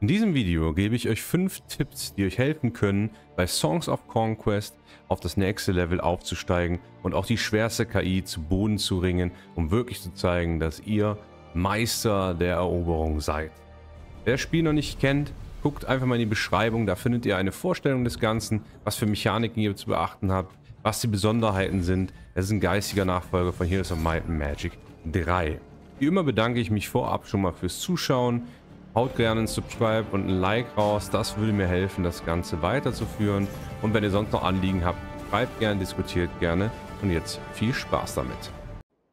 In diesem Video gebe ich euch 5 Tipps, die euch helfen können, bei Songs of Conquest auf das nächste Level aufzusteigen und auch die schwerste KI zu Boden zu ringen, um wirklich zu zeigen, dass ihr Meister der Eroberung seid. Wer das Spiel noch nicht kennt, guckt einfach mal in die Beschreibung, da findet ihr eine Vorstellung des Ganzen, was für Mechaniken ihr zu beachten habt, was die Besonderheiten sind. Es ist ein geistiger Nachfolger von Heroes of Might and Magic 3. Wie immer bedanke ich mich vorab schon mal fürs Zuschauen. Haut gerne einen Subscribe und ein Like raus. Das würde mir helfen, das Ganze weiterzuführen. Und wenn ihr sonst noch Anliegen habt, schreibt gerne, diskutiert gerne. Und jetzt viel Spaß damit.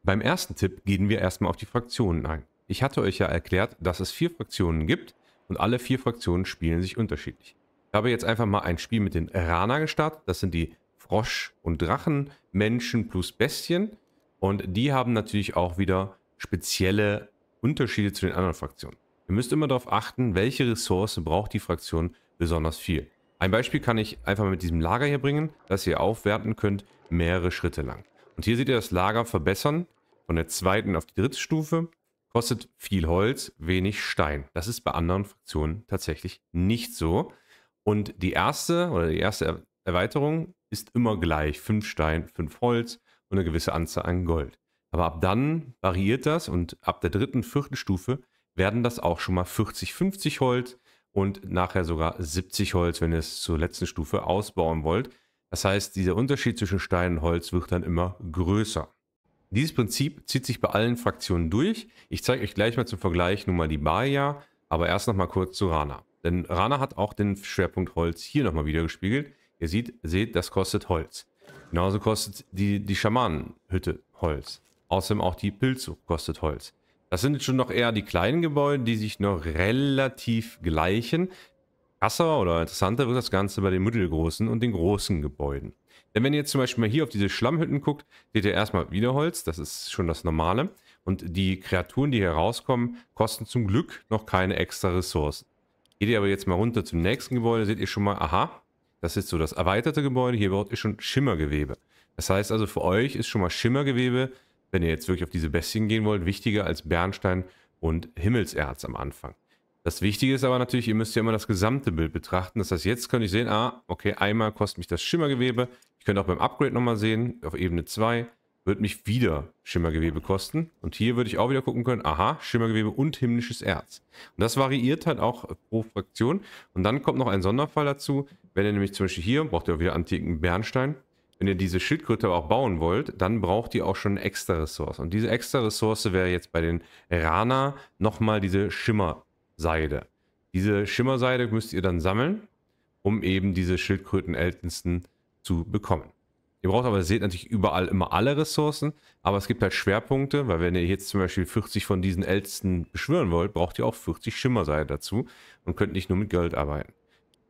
Beim ersten Tipp gehen wir erstmal auf die Fraktionen ein. Ich hatte euch ja erklärt, dass es vier Fraktionen gibt und alle vier Fraktionen spielen sich unterschiedlich. Ich habe jetzt einfach mal ein Spiel mit den Rana gestartet. Das sind die Frosch- und Drachenmenschen plus Bestien. Und die haben natürlich auch wieder spezielle Unterschiede zu den anderen Fraktionen. Ihr müsst immer darauf achten, welche Ressource braucht die Fraktion besonders viel. Ein Beispiel kann ich einfach mit diesem Lager hier bringen, das ihr aufwerten könnt, mehrere Schritte lang. Und hier seht ihr das Lager verbessern, von der zweiten auf die dritte Stufe. Kostet viel Holz, wenig Stein. Das ist bei anderen Fraktionen tatsächlich nicht so. Und die erste oder die erste Erweiterung ist immer gleich. Fünf Stein, fünf Holz und eine gewisse Anzahl an Gold. Aber ab dann variiert das und ab der dritten, vierten Stufe werden das auch schon mal 40, 50 Holz und nachher sogar 70 Holz, wenn ihr es zur letzten Stufe ausbauen wollt. Das heißt, dieser Unterschied zwischen Stein und Holz wird dann immer größer. Dieses Prinzip zieht sich bei allen Fraktionen durch. Ich zeige euch gleich mal zum Vergleich nun mal die Baia, aber erst noch mal kurz zu Rana. Denn Rana hat auch den Schwerpunkt Holz hier nochmal wieder gespiegelt. Ihr seht, seht, das kostet Holz. Genauso kostet die, die Schamanenhütte Holz. Außerdem auch die Pilzsucht kostet Holz. Das sind schon noch eher die kleinen Gebäude, die sich noch relativ gleichen. Krasser oder interessanter wird das Ganze bei den mittelgroßen und den großen Gebäuden. Denn wenn ihr jetzt zum Beispiel mal hier auf diese Schlammhütten guckt, seht ihr erstmal wieder Holz, das ist schon das Normale. Und die Kreaturen, die hier rauskommen, kosten zum Glück noch keine extra Ressourcen. Geht ihr aber jetzt mal runter zum nächsten Gebäude, seht ihr schon mal, aha, das ist so das erweiterte Gebäude, hier baut ihr schon Schimmergewebe. Das heißt also für euch ist schon mal Schimmergewebe wenn ihr jetzt wirklich auf diese Bestien gehen wollt, wichtiger als Bernstein und Himmelserz am Anfang. Das Wichtige ist aber natürlich, ihr müsst ja immer das gesamte Bild betrachten. Das heißt, jetzt könnt ihr sehen, ah, okay, einmal kostet mich das Schimmergewebe. Ich könnte auch beim Upgrade nochmal sehen, auf Ebene 2 wird mich wieder Schimmergewebe kosten. Und hier würde ich auch wieder gucken können, aha, Schimmergewebe und himmlisches Erz. Und das variiert halt auch pro Fraktion. Und dann kommt noch ein Sonderfall dazu. Wenn ihr nämlich zum Beispiel hier, braucht ihr auch wieder antiken Bernstein, wenn ihr diese Schildkröte aber auch bauen wollt, dann braucht ihr auch schon eine extra Ressource. Und diese extra Ressource wäre jetzt bei den Rana nochmal diese Schimmerseide. Diese Schimmerseide müsst ihr dann sammeln, um eben diese Schildkrötenältesten zu bekommen. Ihr braucht aber, ihr seht natürlich überall immer alle Ressourcen, aber es gibt halt Schwerpunkte, weil wenn ihr jetzt zum Beispiel 40 von diesen Ältesten beschwören wollt, braucht ihr auch 40 Schimmerseide dazu und könnt nicht nur mit Geld arbeiten.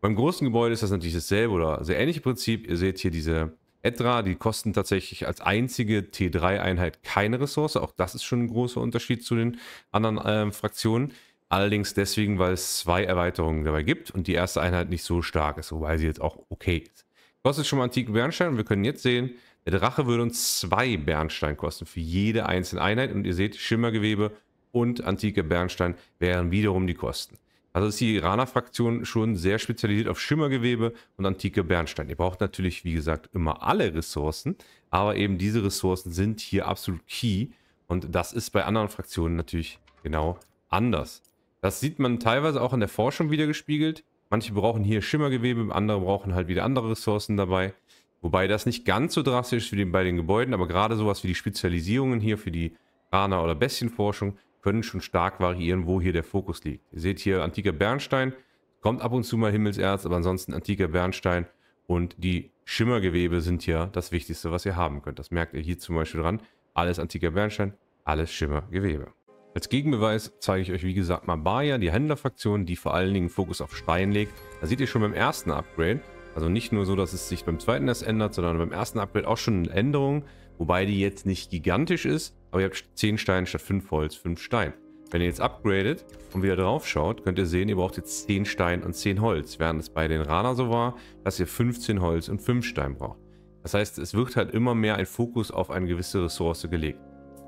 Beim großen Gebäude ist das natürlich dasselbe oder sehr ähnliche Prinzip. Ihr seht hier diese Edra, die kosten tatsächlich als einzige T3-Einheit keine Ressource. Auch das ist schon ein großer Unterschied zu den anderen äh, Fraktionen. Allerdings deswegen, weil es zwei Erweiterungen dabei gibt und die erste Einheit nicht so stark ist, wobei sie jetzt auch okay ist. Kostet schon mal antiken Bernstein und wir können jetzt sehen, der Drache würde uns zwei Bernstein kosten für jede einzelne Einheit. Und ihr seht, Schimmergewebe und antike Bernstein wären wiederum die Kosten. Also ist die Iraner-Fraktion schon sehr spezialisiert auf Schimmergewebe und antike Bernstein. Ihr braucht natürlich, wie gesagt, immer alle Ressourcen, aber eben diese Ressourcen sind hier absolut key. Und das ist bei anderen Fraktionen natürlich genau anders. Das sieht man teilweise auch in der Forschung wieder gespiegelt. Manche brauchen hier Schimmergewebe, andere brauchen halt wieder andere Ressourcen dabei. Wobei das nicht ganz so drastisch ist wie bei den Gebäuden, aber gerade sowas wie die Spezialisierungen hier für die Rana- oder Bestienforschung können schon stark variieren, wo hier der Fokus liegt. Ihr seht hier antiker Bernstein, kommt ab und zu mal Himmelserz, aber ansonsten antiker Bernstein und die Schimmergewebe sind hier das Wichtigste, was ihr haben könnt. Das merkt ihr hier zum Beispiel dran. Alles antiker Bernstein, alles Schimmergewebe. Als Gegenbeweis zeige ich euch wie gesagt mal Mabaya, die Händlerfraktion, die vor allen Dingen Fokus auf Stein legt. Da seht ihr schon beim ersten Upgrade, also nicht nur so, dass es sich beim zweiten erst ändert, sondern beim ersten Upgrade auch schon eine Änderung, wobei die jetzt nicht gigantisch ist, aber ihr habt 10 Steine statt 5 Holz, 5 Stein. Wenn ihr jetzt upgradet und wieder drauf schaut, könnt ihr sehen, ihr braucht jetzt 10 Stein und 10 Holz. Während es bei den Rana so war, dass ihr 15 Holz und 5 Stein braucht. Das heißt, es wird halt immer mehr ein Fokus auf eine gewisse Ressource gelegt.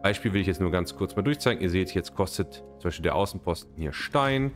Beispiel will ich jetzt nur ganz kurz mal durchzeigen. Ihr seht, jetzt kostet zum Beispiel der Außenposten hier Stein.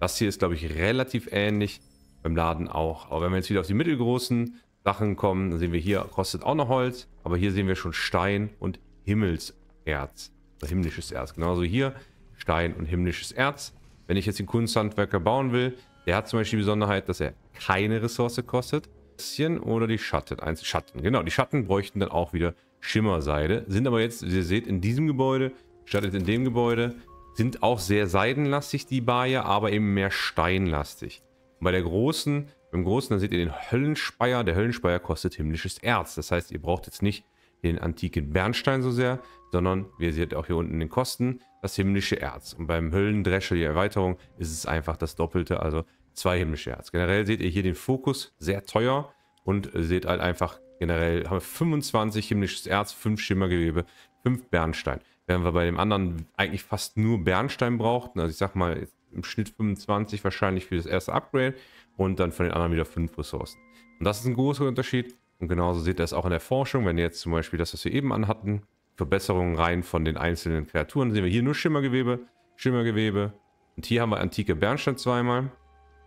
Das hier ist, glaube ich, relativ ähnlich beim Laden auch. Aber wenn wir jetzt wieder auf die mittelgroßen Sachen kommen, dann sehen wir hier, kostet auch noch Holz. Aber hier sehen wir schon Stein und Himmels Erz. Also himmlisches Erz. Genauso hier Stein und himmlisches Erz. Wenn ich jetzt den Kunsthandwerker bauen will, der hat zum Beispiel die Besonderheit, dass er keine Ressource kostet. Bisschen oder die Schatten. Eins, Schatten, genau. Die Schatten bräuchten dann auch wieder Schimmerseide. Sind aber jetzt, wie ihr seht, in diesem Gebäude, statt in dem Gebäude, sind auch sehr seidenlastig die Bayer, aber eben mehr steinlastig. Und bei der großen, beim großen, dann seht ihr den Höllenspeier. Der Höllenspeier kostet himmlisches Erz. Das heißt, ihr braucht jetzt nicht den antiken Bernstein so sehr, sondern, wie ihr seht, auch hier unten in den Kosten, das himmlische Erz. Und beim Höllendrescher, die Erweiterung, ist es einfach das Doppelte, also zwei himmlische Erz. Generell seht ihr hier den Fokus, sehr teuer und seht halt einfach generell, haben wir 25 himmlisches Erz, 5 Schimmergewebe, 5 Bernstein. Während wir bei dem anderen eigentlich fast nur Bernstein brauchten, also ich sag mal im Schnitt 25 wahrscheinlich für das erste Upgrade und dann von den anderen wieder 5 Ressourcen. Und das ist ein großer Unterschied. Und genauso seht ihr es auch in der Forschung, wenn ihr jetzt zum Beispiel das, was wir eben anhatten, Verbesserungen rein von den einzelnen Kreaturen, sehen wir hier nur Schimmergewebe, Schimmergewebe. Und hier haben wir antike Bernstein zweimal.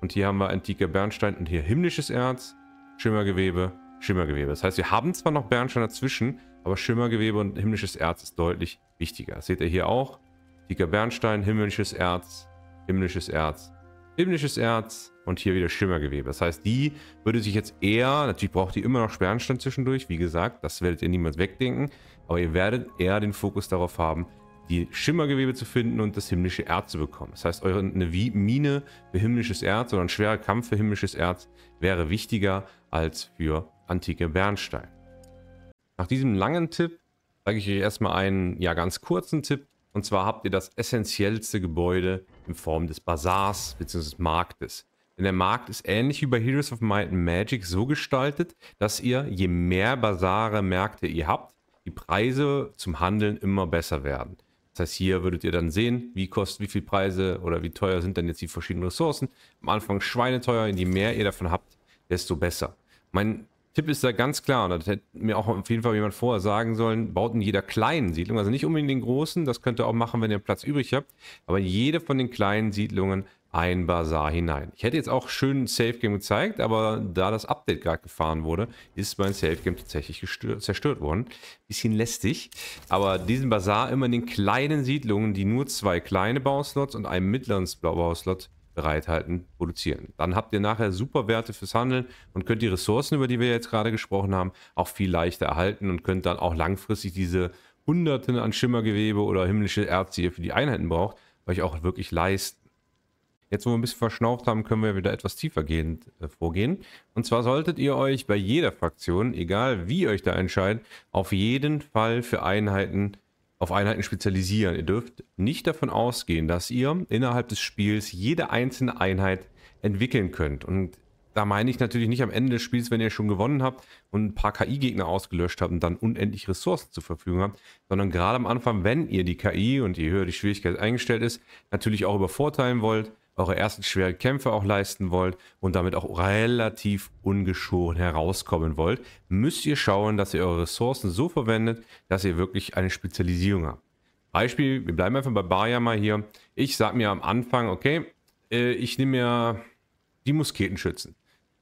Und hier haben wir antike Bernstein und hier himmlisches Erz, Schimmergewebe, Schimmergewebe. Das heißt, wir haben zwar noch Bernstein dazwischen, aber Schimmergewebe und himmlisches Erz ist deutlich wichtiger. Das seht ihr hier auch. Antiker Bernstein, himmlisches Erz, himmlisches Erz, himmlisches Erz und hier wieder Schimmergewebe. Das heißt, die würde sich jetzt eher, natürlich braucht ihr immer noch Sperrenstein zwischendurch, wie gesagt, das werdet ihr niemals wegdenken, aber ihr werdet eher den Fokus darauf haben, die Schimmergewebe zu finden und das himmlische Erz zu bekommen. Das heißt, eure eine Mine für himmlisches Erz oder ein schwerer Kampf für himmlisches Erz wäre wichtiger als für antike Bernstein. Nach diesem langen Tipp zeige ich euch erstmal einen ja ganz kurzen Tipp, und zwar habt ihr das essentiellste Gebäude in Form des Bazars bzw. Marktes. Denn der Markt ist ähnlich wie bei Heroes of Might and Magic so gestaltet, dass ihr, je mehr Basare, Märkte ihr habt, die Preise zum Handeln immer besser werden. Das heißt, hier würdet ihr dann sehen, wie kostet, wie viel Preise oder wie teuer sind dann jetzt die verschiedenen Ressourcen. Am Anfang schweineteuer, je mehr ihr davon habt, desto besser. Mein Tipp ist da ganz klar, und das hätte mir auch auf jeden Fall jemand vorher sagen sollen, baut in jeder kleinen Siedlung, also nicht unbedingt in den großen, das könnt ihr auch machen, wenn ihr Platz übrig habt, aber in jede von den kleinen Siedlungen ein Bazar hinein. Ich hätte jetzt auch schön ein Safe Game gezeigt, aber da das Update gerade gefahren wurde, ist mein Safe Game tatsächlich zerstört worden. Bisschen lästig, aber diesen Bazar immer in den kleinen Siedlungen, die nur zwei kleine Bauslots und einen mittleren Bauslot bereithalten, produzieren. Dann habt ihr nachher super Werte fürs Handeln und könnt die Ressourcen, über die wir jetzt gerade gesprochen haben, auch viel leichter erhalten und könnt dann auch langfristig diese Hunderten an Schimmergewebe oder himmlische Erze, die ihr für die Einheiten braucht, euch auch wirklich leisten. Jetzt, wo wir ein bisschen verschnauft haben, können wir wieder etwas tiefergehend äh, vorgehen. Und zwar solltet ihr euch bei jeder Fraktion, egal wie ihr euch da entscheidet, auf jeden Fall für Einheiten auf Einheiten spezialisieren. Ihr dürft nicht davon ausgehen, dass ihr innerhalb des Spiels jede einzelne Einheit entwickeln könnt. Und da meine ich natürlich nicht am Ende des Spiels, wenn ihr schon gewonnen habt und ein paar KI-Gegner ausgelöscht habt und dann unendlich Ressourcen zur Verfügung habt, sondern gerade am Anfang, wenn ihr die KI und je höher die Schwierigkeit eingestellt ist, natürlich auch übervorteilen wollt, eure ersten schweren Kämpfe auch leisten wollt und damit auch relativ ungeschoren herauskommen wollt, müsst ihr schauen, dass ihr eure Ressourcen so verwendet, dass ihr wirklich eine Spezialisierung habt. Beispiel, wir bleiben einfach bei Baria mal hier. Ich sag mir am Anfang, okay, äh, ich nehme mir die Musketenschützen.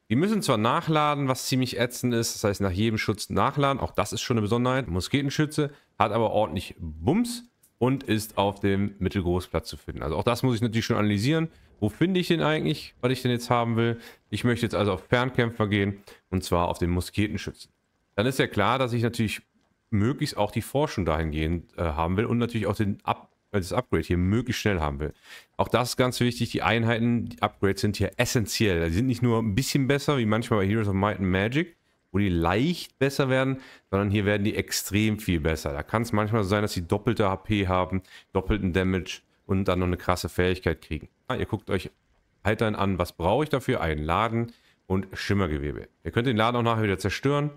Die müssen zwar nachladen, was ziemlich ätzend ist, das heißt nach jedem Schutz nachladen, auch das ist schon eine Besonderheit. Musketenschütze hat aber ordentlich Bums und ist auf dem Mittelgroßplatz zu finden. Also auch das muss ich natürlich schon analysieren wo finde ich den eigentlich, was ich denn jetzt haben will? Ich möchte jetzt also auf Fernkämpfer gehen und zwar auf den Musketenschützen. Dann ist ja klar, dass ich natürlich möglichst auch die Forschung dahingehend äh, haben will und natürlich auch den Ab äh, das Upgrade hier möglichst schnell haben will. Auch das ist ganz wichtig, die Einheiten, die Upgrades sind hier essentiell. Die sind nicht nur ein bisschen besser, wie manchmal bei Heroes of Might and Magic, wo die leicht besser werden, sondern hier werden die extrem viel besser. Da kann es manchmal so sein, dass sie doppelte HP haben, doppelten Damage und dann noch eine krasse Fähigkeit kriegen. Ah, ihr guckt euch halt dann an, was brauche ich dafür? Einen Laden und Schimmergewebe. Ihr könnt den Laden auch nachher wieder zerstören,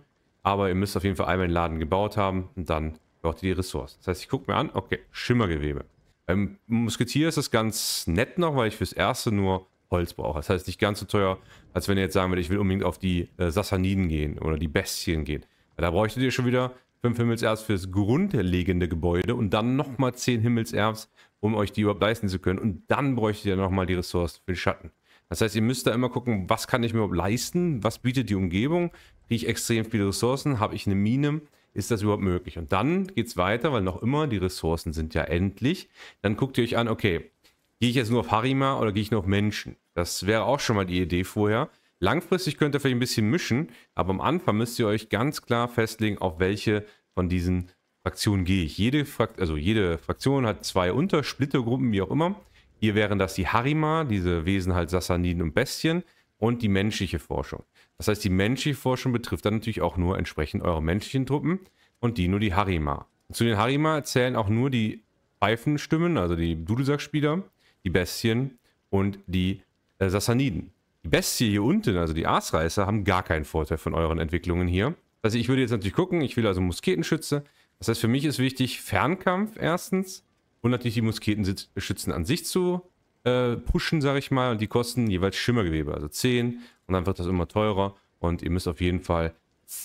aber ihr müsst auf jeden Fall einmal den Laden gebaut haben und dann braucht ihr die Ressource. Das heißt, ich gucke mir an, okay, Schimmergewebe. Beim Musketier ist das ganz nett noch, weil ich fürs Erste nur Holz brauche. Das heißt, nicht ganz so teuer, als wenn ihr jetzt sagen würdet, ich will unbedingt auf die äh, Sassaniden gehen oder die Bestien gehen. Weil da bräuchtet ihr schon wieder fünf Himmelserbs fürs grundlegende Gebäude und dann nochmal zehn Himmelserbs um euch die überhaupt leisten zu können. Und dann bräuchtet ihr nochmal die Ressourcen für den Schatten. Das heißt, ihr müsst da immer gucken, was kann ich mir überhaupt leisten, was bietet die Umgebung, kriege ich extrem viele Ressourcen, habe ich eine Mine, ist das überhaupt möglich? Und dann geht es weiter, weil noch immer die Ressourcen sind ja endlich. Dann guckt ihr euch an, okay, gehe ich jetzt nur auf Harima oder gehe ich nur auf Menschen? Das wäre auch schon mal die Idee vorher. Langfristig könnt ihr vielleicht ein bisschen mischen, aber am Anfang müsst ihr euch ganz klar festlegen, auf welche von diesen Ressourcen Fraktion gehe ich. Jede, Frakt also jede Fraktion hat zwei Untersplittergruppen, wie auch immer. Hier wären das die Harima, diese Wesen halt Sassaniden und Bestien, und die menschliche Forschung. Das heißt, die menschliche Forschung betrifft dann natürlich auch nur entsprechend eure menschlichen Truppen und die nur die Harima. Zu den Harima zählen auch nur die Pfeifenstimmen, also die Dudelsackspieler, die Bestien und die äh, Sassaniden. Die Bestie hier unten, also die Aasreißer, haben gar keinen Vorteil von euren Entwicklungen hier. Also ich würde jetzt natürlich gucken, ich will also Musketenschütze, das heißt, für mich ist wichtig, Fernkampf erstens und natürlich die Musketenschützen an sich zu äh, pushen, sage ich mal. Und die kosten jeweils Schimmergewebe, also 10. Und dann wird das immer teurer. Und ihr müsst auf jeden Fall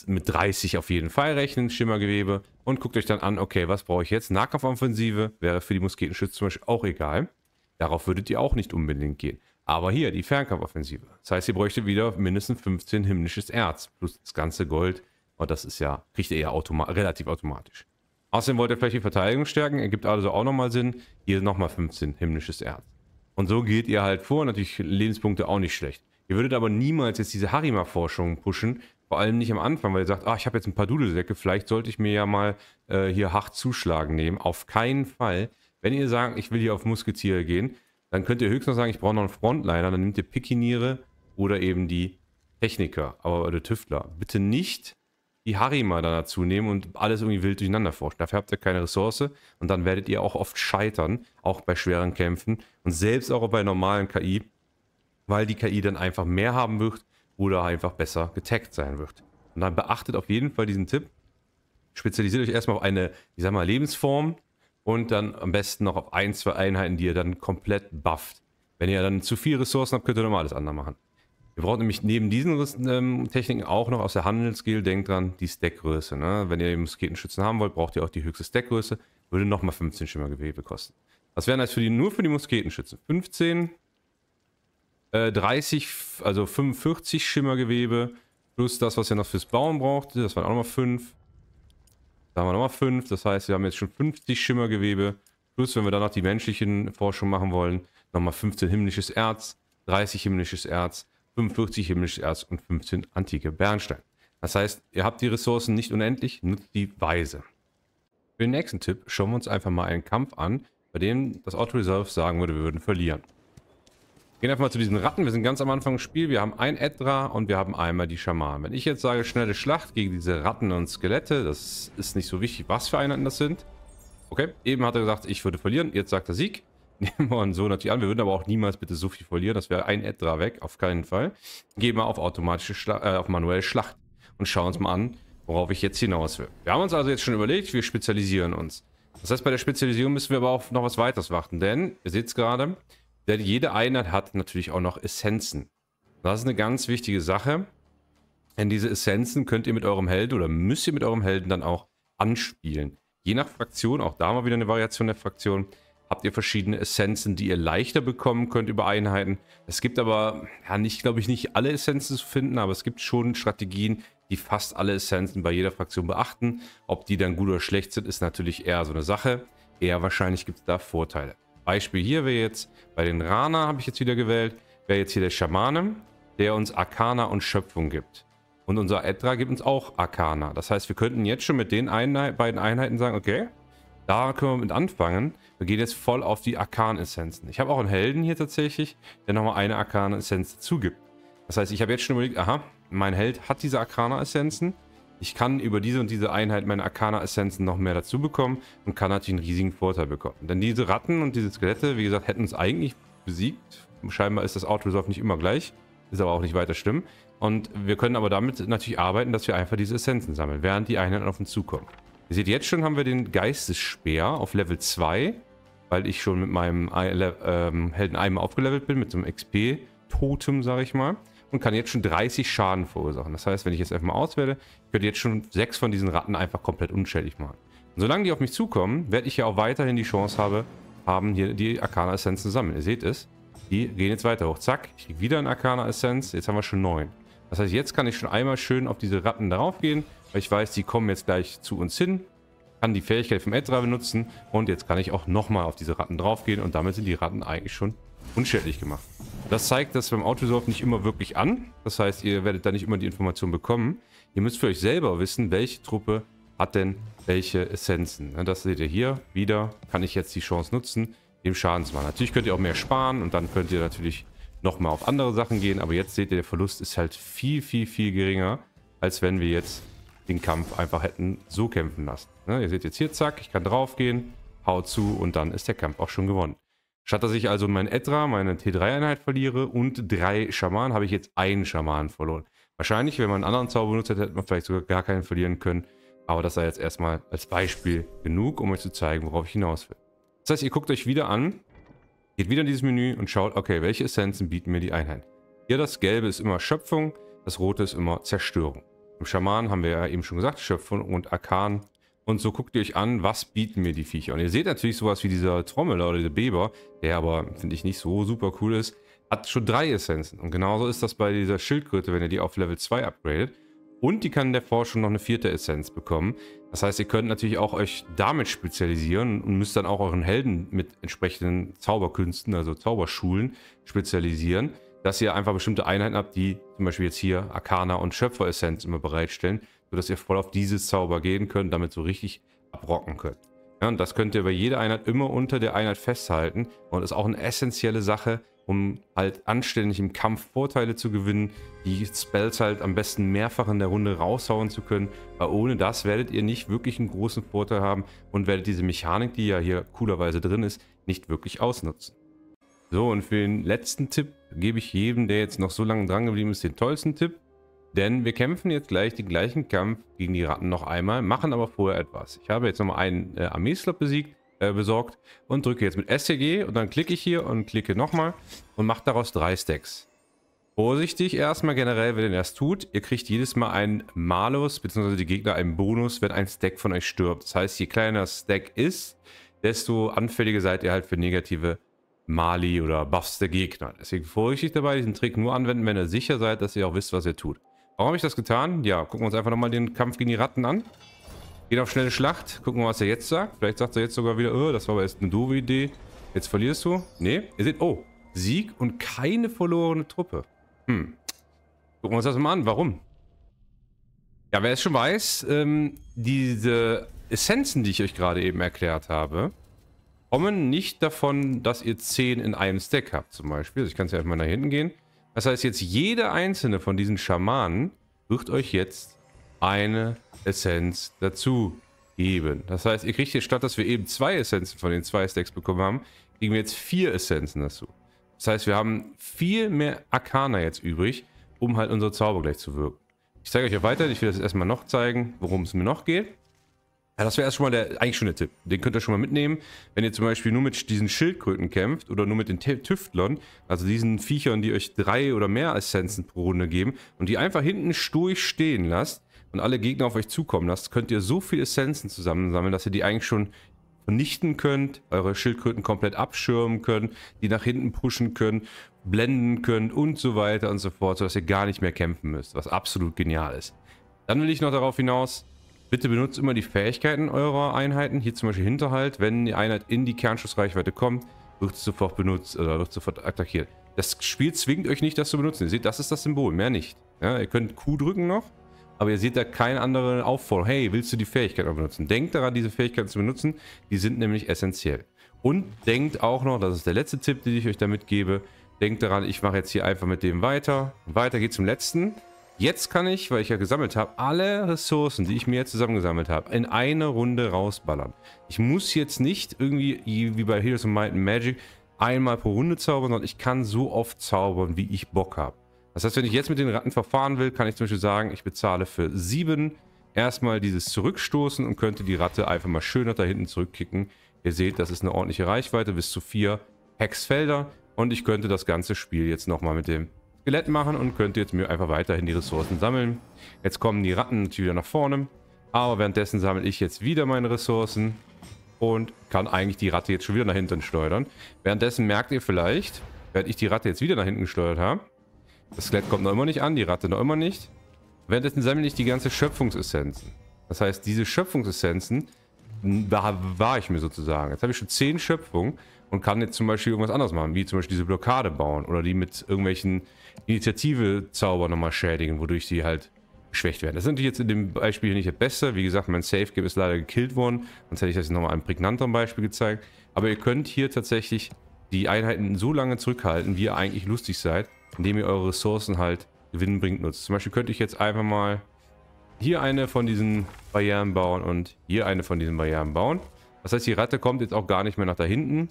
mit 30 auf jeden Fall rechnen, Schimmergewebe. Und guckt euch dann an, okay, was brauche ich jetzt? Nahkampfoffensive wäre für die Musketenschützen zum Beispiel auch egal. Darauf würdet ihr auch nicht unbedingt gehen. Aber hier, die Fernkampfoffensive. Das heißt, ihr bräuchte wieder mindestens 15 himmlisches Erz plus das ganze Gold, und das ist ja, kriegt er ja automa relativ automatisch. Außerdem wollte er vielleicht die Verteidigung stärken, ergibt also auch nochmal Sinn. Hier nochmal 15 himmlisches Erz. Und so geht ihr halt vor, natürlich Lebenspunkte auch nicht schlecht. Ihr würdet aber niemals jetzt diese Harima-Forschung pushen, vor allem nicht am Anfang, weil ihr sagt, ah, ich habe jetzt ein paar Dudelsäcke, vielleicht sollte ich mir ja mal äh, hier hart zuschlagen nehmen. Auf keinen Fall. Wenn ihr sagt, ich will hier auf Musketiere gehen, dann könnt ihr höchstens sagen, ich brauche noch einen Frontliner, dann nehmt ihr Pikiniere oder eben die Techniker aber, oder Tüftler. Bitte nicht die Harima dann dazu nehmen und alles irgendwie wild durcheinander forschen. Dafür habt ihr keine Ressource und dann werdet ihr auch oft scheitern, auch bei schweren Kämpfen und selbst auch bei normalen KI, weil die KI dann einfach mehr haben wird oder einfach besser getaggt sein wird. Und dann beachtet auf jeden Fall diesen Tipp. Spezialisiert euch erstmal auf eine, ich sag mal, Lebensform und dann am besten noch auf ein, zwei Einheiten, die ihr dann komplett bufft. Wenn ihr dann zu viel Ressourcen habt, könnt ihr nochmal alles andere machen. Wir brauchen nämlich neben diesen ähm, Techniken auch noch aus der Handelsskill, denkt dran, die Stackgröße. Ne? Wenn ihr eben Musketenschützen haben wollt, braucht ihr auch die höchste Stackgröße. Würde nochmal 15 Schimmergewebe kosten. Was wären das also für die, nur für die Musketenschützen. 15, äh, 30, also 45 Schimmergewebe. Plus das, was ihr noch fürs Bauen braucht. Das waren auch nochmal 5. Da haben wir nochmal 5. Das heißt, wir haben jetzt schon 50 Schimmergewebe. Plus, wenn wir danach die menschlichen Forschung machen wollen, nochmal 15 himmlisches Erz, 30 himmlisches Erz. 45 Himmelscherz und 15 antike Bernstein. Das heißt, ihr habt die Ressourcen nicht unendlich, nutzt die weise. Für den nächsten Tipp schauen wir uns einfach mal einen Kampf an, bei dem das Auto Reserve sagen würde, wir würden verlieren. Wir gehen einfach mal zu diesen Ratten. Wir sind ganz am Anfang des Spiels. Wir haben ein Edra und wir haben einmal die Schamanen. Wenn ich jetzt sage, schnelle Schlacht gegen diese Ratten und Skelette, das ist nicht so wichtig, was für Einheiten das sind. Okay, eben hat er gesagt, ich würde verlieren. Jetzt sagt er Sieg. Nehmen wir so natürlich an. Wir würden aber auch niemals bitte so viel verlieren. Das wäre ein Edra weg, auf keinen Fall. Gehen wir auf automatische Schla äh, auf manuelle Schlacht und schauen uns mal an, worauf ich jetzt hinaus will. Wir haben uns also jetzt schon überlegt, wir spezialisieren uns. Das heißt, bei der Spezialisierung müssen wir aber auch noch was weiteres warten, denn, ihr seht es gerade, denn jede Einheit hat natürlich auch noch Essenzen. Das ist eine ganz wichtige Sache, denn diese Essenzen könnt ihr mit eurem Helden oder müsst ihr mit eurem Helden dann auch anspielen. Je nach Fraktion, auch da mal wieder eine Variation der Fraktion, habt ihr verschiedene Essenzen, die ihr leichter bekommen könnt über Einheiten. Es gibt aber, ja, nicht, glaube ich, nicht alle Essenzen zu finden, aber es gibt schon Strategien, die fast alle Essenzen bei jeder Fraktion beachten. Ob die dann gut oder schlecht sind, ist natürlich eher so eine Sache. Eher wahrscheinlich gibt es da Vorteile. Beispiel hier wäre jetzt, bei den Rana habe ich jetzt wieder gewählt, wäre jetzt hier der Schamane, der uns Arcana und Schöpfung gibt. Und unser Edra gibt uns auch Arcana. Das heißt, wir könnten jetzt schon mit den Einheit, beiden Einheiten sagen, okay, da können wir mit anfangen. Wir gehen jetzt voll auf die Arkan-Essenzen. Ich habe auch einen Helden hier tatsächlich, der nochmal eine Arkan-Essenz zugibt. Das heißt, ich habe jetzt schon überlegt, aha, mein Held hat diese Arcana-Essenzen. Ich kann über diese und diese Einheit meine Arcana-Essenzen noch mehr dazu bekommen und kann natürlich einen riesigen Vorteil bekommen. Denn diese Ratten und diese Skelette, wie gesagt, hätten uns eigentlich besiegt. Scheinbar ist das Outresolve nicht immer gleich. Ist aber auch nicht weiter schlimm. Und wir können aber damit natürlich arbeiten, dass wir einfach diese Essenzen sammeln, während die Einheiten auf uns zukommen. Ihr seht, jetzt schon haben wir den Geistesspeer auf Level 2, weil ich schon mit meinem ähm, Helden einmal aufgelevelt bin, mit so einem XP-Totem, sage ich mal. Und kann jetzt schon 30 Schaden verursachen. Das heißt, wenn ich jetzt einfach mal auswähle, ich könnte jetzt schon sechs von diesen Ratten einfach komplett unschädlich machen. Und solange die auf mich zukommen, werde ich ja auch weiterhin die Chance habe, haben, hier die Arcana-Essenz zu sammeln. Ihr seht es, die gehen jetzt weiter hoch. Zack, ich kriege wieder eine Arcana-Essenz. Jetzt haben wir schon neun. Das heißt, jetzt kann ich schon einmal schön auf diese Ratten darauf gehen ich weiß, die kommen jetzt gleich zu uns hin. Kann die Fähigkeit vom Etra benutzen. Und jetzt kann ich auch nochmal auf diese Ratten draufgehen. Und damit sind die Ratten eigentlich schon unschädlich gemacht. Das zeigt das beim Autosolve nicht immer wirklich an. Das heißt, ihr werdet da nicht immer die Information bekommen. Ihr müsst für euch selber wissen, welche Truppe hat denn welche Essenzen. Das seht ihr hier wieder. Kann ich jetzt die Chance nutzen, dem Schaden zu machen. Natürlich könnt ihr auch mehr sparen und dann könnt ihr natürlich nochmal auf andere Sachen gehen. Aber jetzt seht ihr, der Verlust ist halt viel, viel, viel geringer, als wenn wir jetzt den Kampf einfach hätten so kämpfen lassen. Ne? Ihr seht jetzt hier, zack, ich kann draufgehen, hau zu und dann ist der Kampf auch schon gewonnen. Statt dass ich also mein Etra, meine T3-Einheit verliere und drei Schamanen, habe ich jetzt einen Schamanen verloren. Wahrscheinlich, wenn man einen anderen Zauber benutzt hätte, hätte man vielleicht sogar gar keinen verlieren können. Aber das sei jetzt erstmal als Beispiel genug, um euch zu zeigen, worauf ich hinaus will. Das heißt, ihr guckt euch wieder an, geht wieder in dieses Menü und schaut, okay, welche Essenzen bieten mir die Einheit. Hier das Gelbe ist immer Schöpfung, das Rote ist immer Zerstörung. Im Schaman haben wir ja eben schon gesagt, Schöpfung und Arkan. Und so guckt ihr euch an, was bieten mir die Viecher. Und ihr seht natürlich sowas wie dieser Trommeler oder der Beber, der aber, finde ich, nicht so super cool ist, hat schon drei Essenzen. Und genauso ist das bei dieser Schildkröte, wenn ihr die auf Level 2 upgradet. Und die kann in der Forschung noch eine vierte Essenz bekommen. Das heißt, ihr könnt natürlich auch euch damit spezialisieren und müsst dann auch euren Helden mit entsprechenden Zauberkünsten, also Zauberschulen, spezialisieren dass ihr einfach bestimmte Einheiten habt, die zum Beispiel jetzt hier Arcana und Schöpferessenz immer bereitstellen, sodass ihr voll auf dieses Zauber gehen könnt, damit so richtig abrocken könnt. Ja, und das könnt ihr bei jeder Einheit immer unter der Einheit festhalten und ist auch eine essentielle Sache, um halt anständig im Kampf Vorteile zu gewinnen, die Spells halt am besten mehrfach in der Runde raushauen zu können, weil ohne das werdet ihr nicht wirklich einen großen Vorteil haben und werdet diese Mechanik, die ja hier coolerweise drin ist, nicht wirklich ausnutzen. So, und für den letzten Tipp gebe ich jedem, der jetzt noch so lange dran geblieben ist, den tollsten Tipp. Denn wir kämpfen jetzt gleich den gleichen Kampf gegen die Ratten noch einmal, machen aber vorher etwas. Ich habe jetzt nochmal einen äh, Armeeslot besiegt, äh, besorgt und drücke jetzt mit STG und dann klicke ich hier und klicke nochmal und mache daraus drei Stacks. Vorsichtig erstmal generell, wenn ihr das tut. Ihr kriegt jedes Mal einen Malus, beziehungsweise die Gegner einen Bonus, wenn ein Stack von euch stirbt. Das heißt, je kleiner Stack ist, desto anfälliger seid ihr halt für negative Mali oder Buffs der Gegner. Deswegen vorsichtig dabei, diesen Trick nur anwenden, wenn ihr sicher seid, dass ihr auch wisst, was ihr tut. Warum habe ich das getan? Ja, gucken wir uns einfach nochmal den Kampf gegen die Ratten an. Geht auf schnelle Schlacht. Gucken wir, was er jetzt sagt. Vielleicht sagt er jetzt sogar wieder, oh, das war aber erst eine doofe Idee. Jetzt verlierst du. Nee, ihr seht, oh, Sieg und keine verlorene Truppe. Hm. Gucken wir uns das mal an. Warum? Ja, wer es schon weiß, ähm, diese Essenzen, die ich euch gerade eben erklärt habe, kommen nicht davon, dass ihr 10 in einem Stack habt zum Beispiel. Also ich kann es ja einfach mal nach hinten gehen. Das heißt jetzt, jede einzelne von diesen Schamanen wird euch jetzt eine Essenz dazu geben. Das heißt, ihr kriegt hier statt, dass wir eben zwei Essenzen von den zwei Stacks bekommen haben, kriegen wir jetzt vier Essenzen dazu. Das heißt, wir haben viel mehr Arcana jetzt übrig, um halt unsere Zauber gleich zu wirken. Ich zeige euch ja weiter, ich will das erstmal noch zeigen, worum es mir noch geht. Ja, das wäre erstmal der, eigentlich schon der Tipp. Den könnt ihr schon mal mitnehmen. Wenn ihr zum Beispiel nur mit diesen Schildkröten kämpft oder nur mit den Tüftlern, also diesen Viechern, die euch drei oder mehr Essenzen pro Runde geben und die einfach hinten stur stehen lasst und alle Gegner auf euch zukommen lasst, könnt ihr so viele Essenzen zusammensammeln, dass ihr die eigentlich schon vernichten könnt, eure Schildkröten komplett abschirmen könnt, die nach hinten pushen können, blenden könnt und so weiter und so fort, sodass ihr gar nicht mehr kämpfen müsst, was absolut genial ist. Dann will ich noch darauf hinaus, Bitte benutzt immer die Fähigkeiten eurer Einheiten, hier zum Beispiel Hinterhalt. Wenn die Einheit in die Kernschussreichweite kommt, wird sofort benutzt oder wird sofort attackiert. Das Spiel zwingt euch nicht, das zu benutzen. Ihr seht, das ist das Symbol, mehr nicht. Ja, ihr könnt Q drücken noch, aber ihr seht da keine andere Aufforderung. Hey, willst du die Fähigkeit noch benutzen? Denkt daran, diese Fähigkeiten zu benutzen. Die sind nämlich essentiell. Und denkt auch noch, das ist der letzte Tipp, den ich euch damit gebe. Denkt daran, ich mache jetzt hier einfach mit dem weiter. Weiter geht's zum letzten. Jetzt kann ich, weil ich ja gesammelt habe, alle Ressourcen, die ich mir jetzt zusammengesammelt habe, in eine Runde rausballern. Ich muss jetzt nicht irgendwie, wie bei Heroes of Might and Magic, einmal pro Runde zaubern, sondern ich kann so oft zaubern, wie ich Bock habe. Das heißt, wenn ich jetzt mit den Ratten verfahren will, kann ich zum Beispiel sagen, ich bezahle für sieben erstmal dieses Zurückstoßen und könnte die Ratte einfach mal schöner da hinten zurückkicken. Ihr seht, das ist eine ordentliche Reichweite, bis zu vier Hexfelder. Und ich könnte das ganze Spiel jetzt nochmal mit dem Skelett machen und könnt jetzt mir einfach weiterhin die Ressourcen sammeln. Jetzt kommen die Ratten natürlich wieder nach vorne. Aber währenddessen sammle ich jetzt wieder meine Ressourcen und kann eigentlich die Ratte jetzt schon wieder nach hinten schleudern. Währenddessen merkt ihr vielleicht, während ich die Ratte jetzt wieder nach hinten gesteuert habe, das Skelett kommt noch immer nicht an, die Ratte noch immer nicht. Währenddessen sammle ich die ganze Schöpfungsessenzen. Das heißt, diese Schöpfungsessenzen war ich mir sozusagen. Jetzt habe ich schon 10 Schöpfungen und kann jetzt zum Beispiel irgendwas anderes machen, wie zum Beispiel diese Blockade bauen oder die mit irgendwelchen Initiative-Zauber nochmal schädigen, wodurch sie halt geschwächt werden. Das ist natürlich jetzt in dem Beispiel hier nicht das Beste. Wie gesagt, mein Safe Game ist leider gekillt worden, sonst hätte ich das nochmal einem prägnanteren Beispiel gezeigt. Aber ihr könnt hier tatsächlich die Einheiten so lange zurückhalten, wie ihr eigentlich lustig seid, indem ihr eure Ressourcen halt gewinnbringend nutzt. Zum Beispiel könnte ich jetzt einfach mal hier eine von diesen Barrieren bauen und hier eine von diesen Barrieren bauen. Das heißt, die Ratte kommt jetzt auch gar nicht mehr nach da hinten.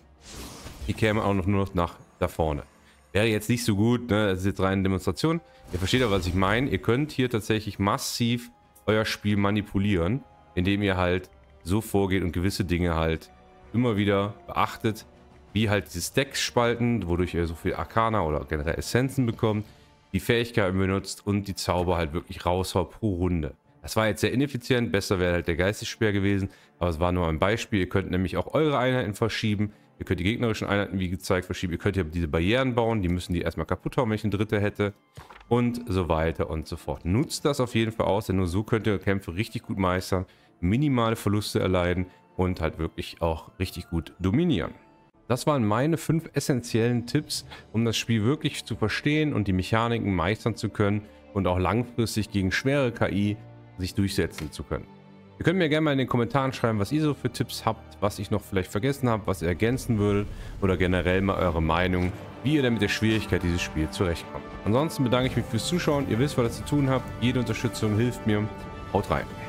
Die käme auch noch nur noch nach da vorne. Wäre jetzt nicht so gut, ne? Das ist jetzt reine Demonstration. Ihr versteht aber, was ich meine. Ihr könnt hier tatsächlich massiv euer Spiel manipulieren, indem ihr halt so vorgeht und gewisse Dinge halt immer wieder beachtet, wie halt diese Stacks spalten, wodurch ihr so viel Arcana oder generell Essenzen bekommt, die Fähigkeiten benutzt und die Zauber halt wirklich raushaut pro Runde. Das war jetzt sehr ineffizient, besser wäre halt der Geistesschwer gewesen, aber es war nur ein Beispiel. Ihr könnt nämlich auch eure Einheiten verschieben, ihr könnt die gegnerischen Einheiten, wie gezeigt, verschieben, ihr könnt hier diese Barrieren bauen, die müssen die erstmal kaputt hauen, wenn ich einen Dritte hätte und so weiter und so fort. Nutzt das auf jeden Fall aus, denn nur so könnt ihr Kämpfe richtig gut meistern, minimale Verluste erleiden und halt wirklich auch richtig gut dominieren. Das waren meine fünf essentiellen Tipps, um das Spiel wirklich zu verstehen und die Mechaniken meistern zu können und auch langfristig gegen schwere KI sich durchsetzen zu können. Ihr könnt mir gerne mal in den Kommentaren schreiben, was ihr so für Tipps habt, was ich noch vielleicht vergessen habe, was ihr ergänzen würdet oder generell mal eure Meinung, wie ihr damit mit der Schwierigkeit dieses Spiels zurechtkommt. Ansonsten bedanke ich mich fürs Zuschauen. Ihr wisst, was ihr zu tun habt. Jede Unterstützung hilft mir. Haut rein.